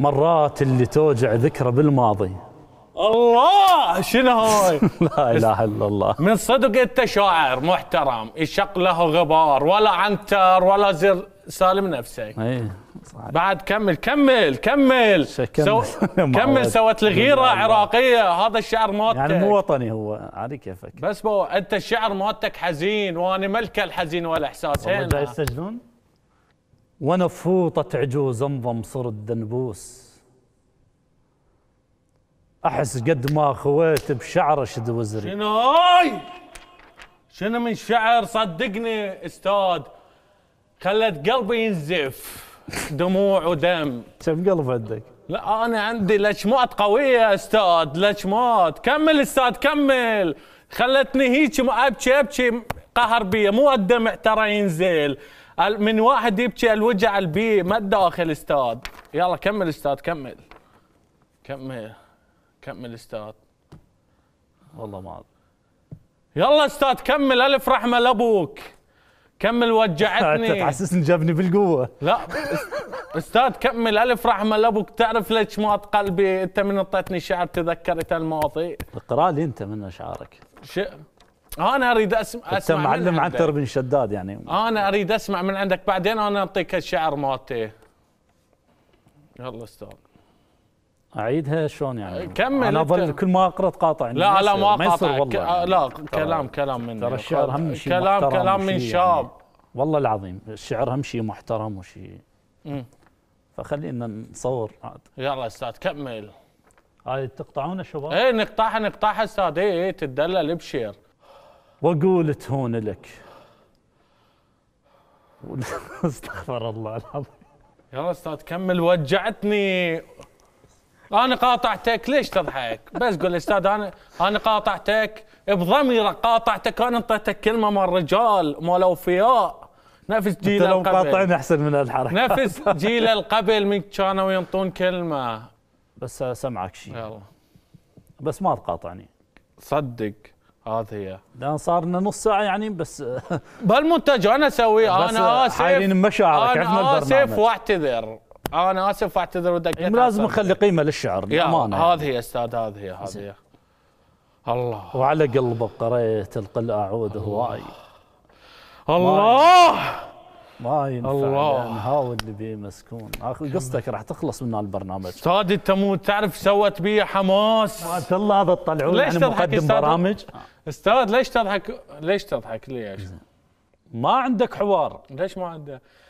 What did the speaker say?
مرات اللي توجع ذكرى بالماضي الله شنو هاي لا اله الا الله من صدق انت شاعر محترم يشق له غبار ولا عنتر ولا زر سالم نفسك اي بعد كمل كمل كمل سو... كمل سوت الغيره عراقيه هذا الشعر مالتك يعني مو وطني هو عادي كيفك بس بو انت الشعر مالتك حزين وانا ملك الحزين والاحساس والله جاي يسجلون ونفوطة عجوز انظم صرت دنبوس احس قد ما خويت بشعر اشد وزري شنو هاي شنو من شعر صدقني استاذ خلت قلبي ينزف دموع ودم كم قلب عندك؟ لا انا عندي لجمات قويه استاذ لجمات كمل استاذ كمل خلتني هيك ابكي ابكي قهر بي مو الدمع ترى ينزل من واحد يبكي الوجع البي ما الداخل استاذ يلا كمل استاذ كمل كمل كمل استاذ والله ما يلا استاذ كمل الف رحمه لابوك كمل وجعتني انت تحسسني جابني بالقوه لا استاذ كمل الف رحمه لابوك تعرف ليش مات قلبي انت من اعطيتني شعر تذكرت الماضي اقرا لي انت من اشعارك شئ انا اريد اسمع اسمع انت معلم عنتر بن شداد يعني انا اريد اسمع من عندك بعدين انا اعطيك الشعر مالتي يلا استاذ اعيدها شلون يعني؟ كمل انا اظل كل ما اقرا تقاطع لا لا ما اقاطع آه، يعني لا كلام كلام من ترى الشعر هم شيء كلام كلام من يعني. شاب يعني والله العظيم الشعر هم شيء محترم وشيء فخلينا نصور عاد يلا استاذ كمل هاي تقطعون شباب ايه نقطعها نقطعها استاذ ايه, ايه تدلل ابشر واقول تهون لك استغفر الله العظيم يا استاذ كمل وجعتني انا قاطعتك ليش تضحك بس قول استاذ انا انا قاطعتك بضميرك قاطعتك انا انطيتك كلمه مال رجال مال اوفياء نفس جيل لو القبل قاطعين احسن من الحركه نفس جيل القبل من كانوا ينطون كلمه بس سمعك شيء يلا بس ما تقاطعني صدق هذه هي لان صار لنا نص ساعه يعني بس بالمنتج انا اسويه انا اسف حايلين مشاعرك انا اسف واعتذر انا اسف واعتذر ودقيت يعني لازم نخلي قيمه للشعر بامانه يعني. هذه هي استاذ هذه هي هذه هي الله وعلى قلبه قريت القل اعود هواي الله ما ينفع الله هاود اللي بيه مسكون اخي قصتك راح تخلص من البرنامج استاذ انت مو تعرف سوت بي حماس ما شاء الله هذا تطلعون ليش يعني تضحك مقدم برامج استاذ ليش تضحك ليش تضحك ليش ما عندك حوار ليش ما عندك